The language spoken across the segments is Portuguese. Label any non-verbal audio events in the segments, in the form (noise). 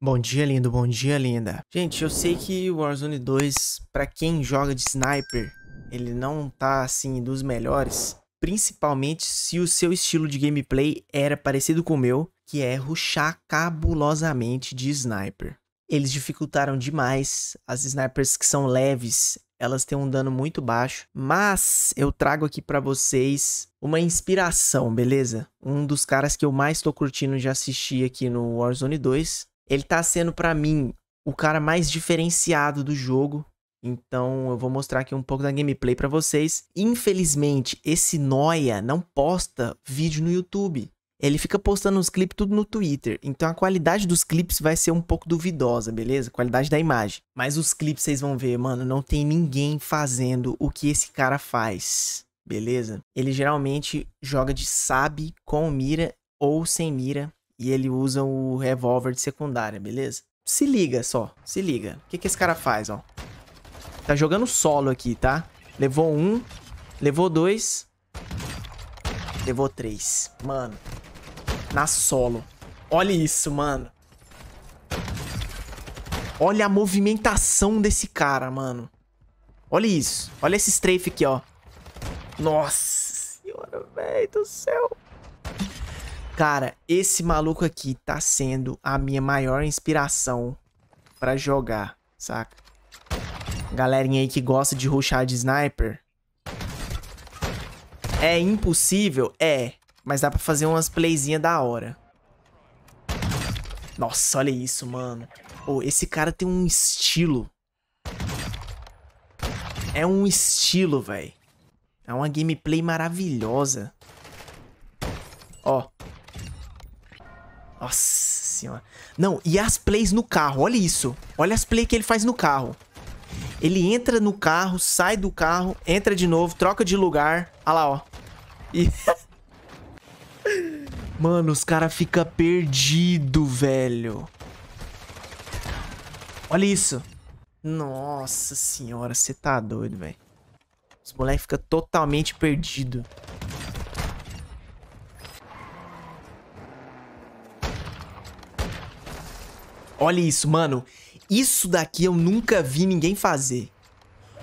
Bom dia, lindo, bom dia, linda. Gente, eu sei que o Warzone 2, para quem joga de sniper, ele não tá assim dos melhores, principalmente se o seu estilo de gameplay era parecido com o meu, que é ruxar cabulosamente de sniper. Eles dificultaram demais, as snipers que são leves, elas têm um dano muito baixo, mas eu trago aqui para vocês uma inspiração, beleza? Um dos caras que eu mais tô curtindo de assistir aqui no Warzone 2 ele tá sendo para mim o cara mais diferenciado do jogo. Então eu vou mostrar aqui um pouco da gameplay para vocês. Infelizmente, esse Noia não posta vídeo no YouTube. Ele fica postando os clipes tudo no Twitter. Então a qualidade dos clipes vai ser um pouco duvidosa, beleza? Qualidade da imagem. Mas os clipes vocês vão ver, mano, não tem ninguém fazendo o que esse cara faz, beleza? Ele geralmente joga de sabe com mira ou sem mira e ele usa o revólver de secundária, beleza? Se liga só, se liga. O que, que esse cara faz, ó? Tá jogando solo aqui, tá? Levou um, levou dois, levou três. Mano, na solo. Olha isso, mano. Olha a movimentação desse cara, mano. Olha isso. Olha esse strafe aqui, ó. Nossa senhora, velho do céu. Cara, esse maluco aqui tá sendo a minha maior inspiração pra jogar, saca? Galerinha aí que gosta de rushar de sniper. É impossível? É. Mas dá pra fazer umas playzinhas da hora. Nossa, olha isso, mano. Oh, esse cara tem um estilo. É um estilo, velho. É uma gameplay maravilhosa. Ó. Oh. Nossa senhora. Não, e as plays no carro, olha isso. Olha as plays que ele faz no carro. Ele entra no carro, sai do carro, entra de novo, troca de lugar. Olha lá, ó. E... (laughs) Mano, os caras ficam perdidos, velho. Olha isso. Nossa senhora, você tá doido, velho. Os moleques ficam totalmente perdidos. Olha isso, mano. Isso daqui eu nunca vi ninguém fazer.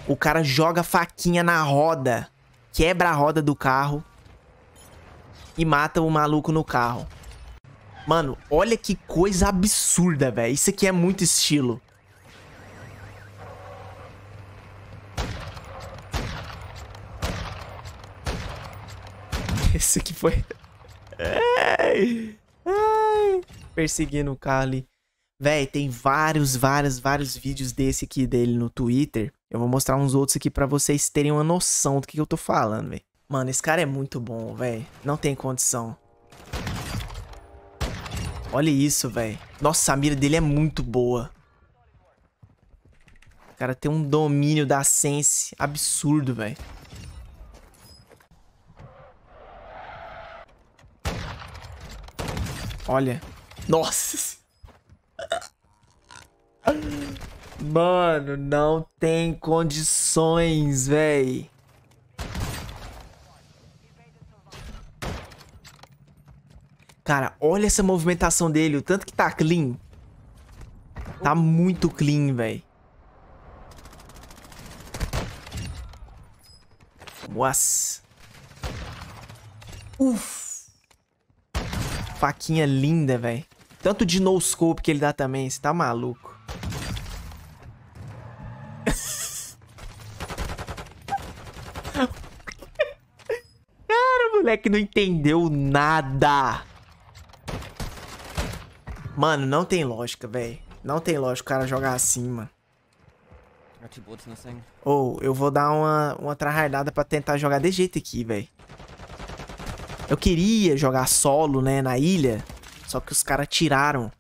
O cara joga faquinha na roda. Quebra a roda do carro. E mata o maluco no carro. Mano, olha que coisa absurda, velho. Isso aqui é muito estilo. (laughs) Esse aqui foi... (laughs) Ai, ai. Perseguindo o carro ali. Véi, tem vários, vários, vários vídeos desse aqui dele no Twitter. Eu vou mostrar uns outros aqui para vocês terem uma noção do que, que eu tô falando, véi. Mano, esse cara é muito bom, véi. Não tem condição. Olha isso, véi. Nossa, a mira dele é muito boa. O cara tem um domínio da Sense absurdo, velho. Olha. Nossa Mano, não tem condições, véi. Cara, olha essa movimentação dele. O tanto que tá clean. Tá muito clean, véi. Nossa. Uf. Faquinha linda, véi. Tanto de no scope que ele dá também. Você tá maluco. moleque não entendeu nada. Mano, não tem lógica, velho. Não tem lógica o cara jogar assim, mano. Ou, oh, eu vou dar uma, uma trarradada pra tentar jogar desse jeito aqui, velho. Eu queria jogar solo, né, na ilha. Só que os caras tiraram.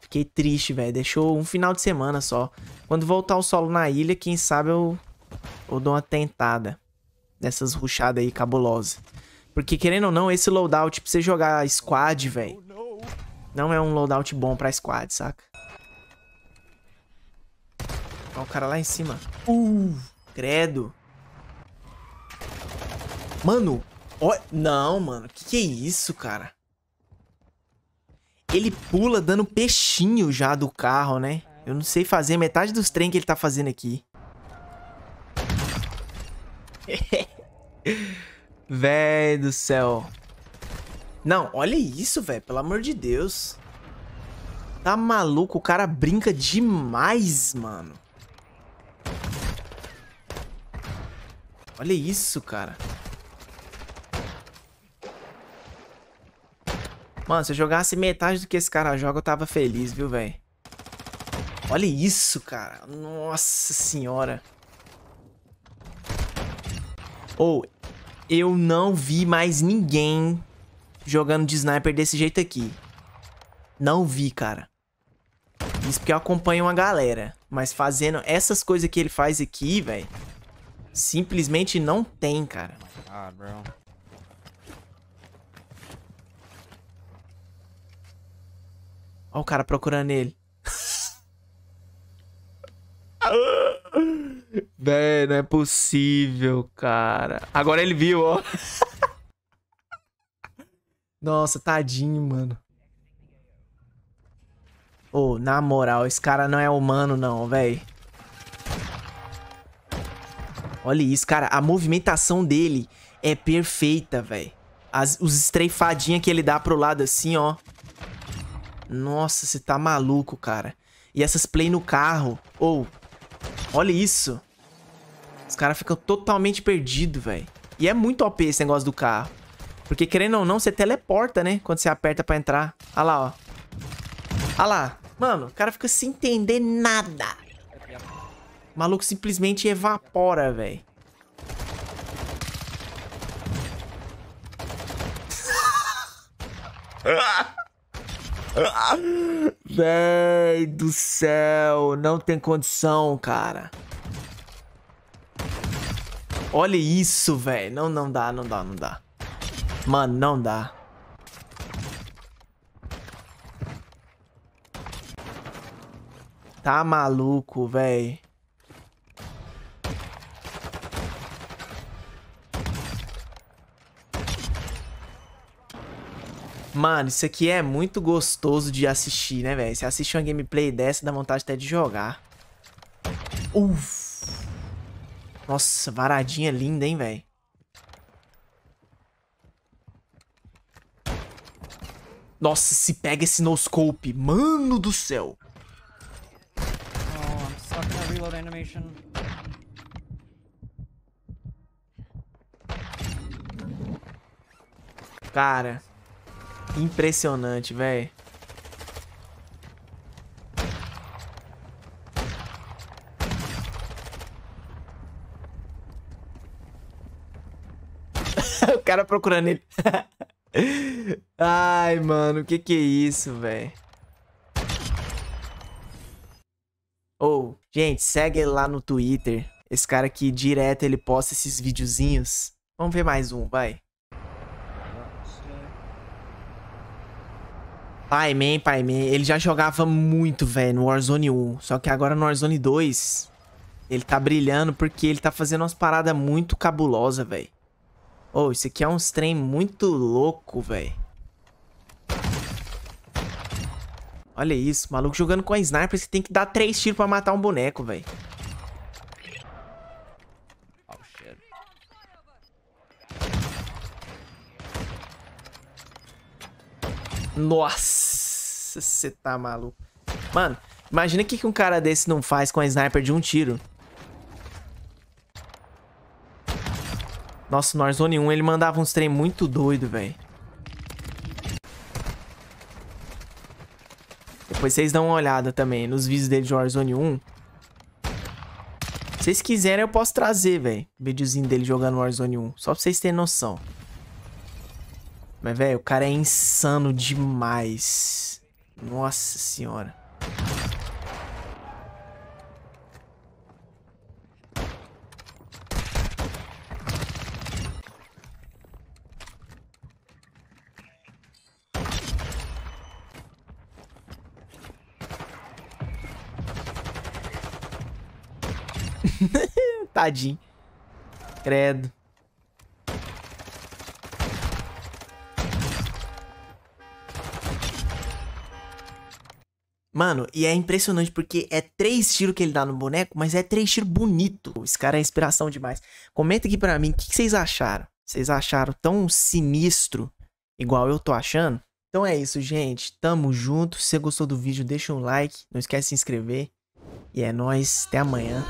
Fiquei triste, velho. Deixou um final de semana só. Quando voltar o solo na ilha, quem sabe eu, eu dou uma tentada nessas ruchadas aí cabulosas. Porque, querendo ou não, esse loadout pra você jogar squad, velho, não é um loadout bom pra squad, saca? Ó, o cara lá em cima. Uh, credo. Mano, olha... Não, mano, que que é isso, cara? Ele pula dando peixinho já do carro, né? Eu não sei fazer metade dos trem que ele tá fazendo aqui. (laughs) Véi do céu. Não, olha isso, velho. Pelo amor de Deus. Tá maluco? O cara brinca demais, mano. Olha isso, cara. Mano, se eu jogasse metade do que esse cara joga, eu tava feliz, viu, velho? Olha isso, cara. Nossa senhora. Ou, oh, eu não vi mais ninguém jogando de sniper desse jeito aqui. Não vi, cara. Isso porque eu acompanho uma galera. Mas fazendo essas coisas que ele faz aqui, velho... Simplesmente não tem, cara. Ah, bro. Olha o cara procurando ele. Véi, não é possível, cara. Agora ele viu, ó. (laughs) Nossa, tadinho, mano. Ô, oh, na moral, esse cara não é humano não, véi. Olha isso, cara. A movimentação dele é perfeita, véi. As, os estreifadinhas que ele dá pro lado assim, ó. Nossa, você tá maluco, cara. E essas play no carro. Ou, oh, olha isso caras ficam totalmente perdidos, velho. E é muito OP esse negócio do carro. Porque, querendo ou não, você teleporta, né? Quando você aperta pra entrar. Olha lá, ó. Olha lá. Mano, o cara fica sem entender nada. O maluco simplesmente evapora, velho. (laughs) Véi do céu, não tem condição, cara. Olha isso, velho. Não, não dá, não dá, não dá. Mano, não dá. Tá maluco, velho. Mano, isso aqui é muito gostoso de assistir, né, velho? Você assistir uma gameplay dessa, dá vontade até de jogar. Ufa. Nossa, varadinha linda, hein, velho. Nossa, se pega esse no-scope. Mano do céu. Oh, Cara, impressionante, velho. (laughs) o cara procurando ele. (laughs) Ai, mano, o que que é isso, velho? Ou, oh, gente, segue ele lá no Twitter. Esse cara aqui, direto, ele posta esses videozinhos. Vamos ver mais um, vai. Pai pai man. ele já jogava muito, velho, no Warzone 1. Só que agora no Warzone 2, ele tá brilhando porque ele tá fazendo umas paradas muito cabulosa, velho. Oh, isso aqui é uns trem muito louco, velho. Olha isso, maluco jogando com a sniper, você tem que dar três tiros pra matar um boneco, velho. Nossa, você tá maluco. Mano, imagina o que, que um cara desse não faz com a sniper de um tiro. Nossa, no Warzone 1 ele mandava uns trem muito doido, velho. Depois vocês dão uma olhada também nos vídeos dele de Warzone 1. Se vocês quiserem, eu posso trazer, velho. Vídeozinho dele jogando Warzone 1. Só pra vocês terem noção. Mas, velho, o cara é insano demais. Nossa senhora. (laughs) Tadinho. Credo. Mano, e é impressionante porque é três tiros que ele dá no boneco, mas é três tiros bonito. Esse cara é inspiração demais. Comenta aqui pra mim o que, que vocês acharam. Vocês acharam tão sinistro igual eu tô achando? Então é isso, gente. Tamo junto. Se você gostou do vídeo, deixa um like. Não esquece de se inscrever. E é nóis. Até amanhã.